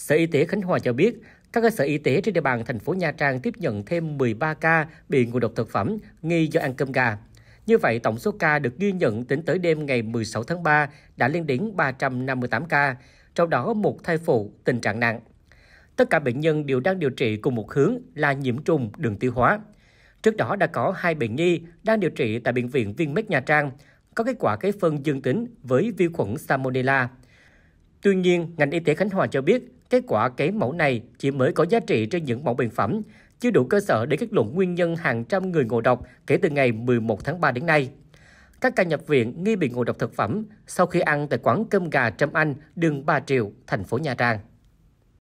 Sở Y tế Khánh Hòa cho biết, các cơ sở y tế trên địa bàn thành phố Nha Trang tiếp nhận thêm 13 ca bị ngộ độc thực phẩm nghi do ăn cơm gà. Như vậy, tổng số ca được ghi nhận tính tới đêm ngày 16 tháng 3 đã lên đến 358 ca, trong đó một thai phụ tình trạng nặng. Tất cả bệnh nhân đều đang điều trị cùng một hướng là nhiễm trùng đường tiêu hóa. Trước đó đã có hai bệnh nhi đang điều trị tại Bệnh viện Vinmec Nha Trang, có kết quả cái phân dương tính với vi khuẩn Salmonella. Tuy nhiên, ngành y tế Khánh Hòa cho biết, kết quả cấy mẫu này chỉ mới có giá trị trên những mẫu bệnh phẩm, chưa đủ cơ sở để kết luận nguyên nhân hàng trăm người ngộ độc kể từ ngày 11 tháng 3 đến nay. Các ca nhập viện nghi bị ngộ độc thực phẩm sau khi ăn tại quán cơm gà Trâm Anh, đường Ba Triệu, thành phố Nha Trang.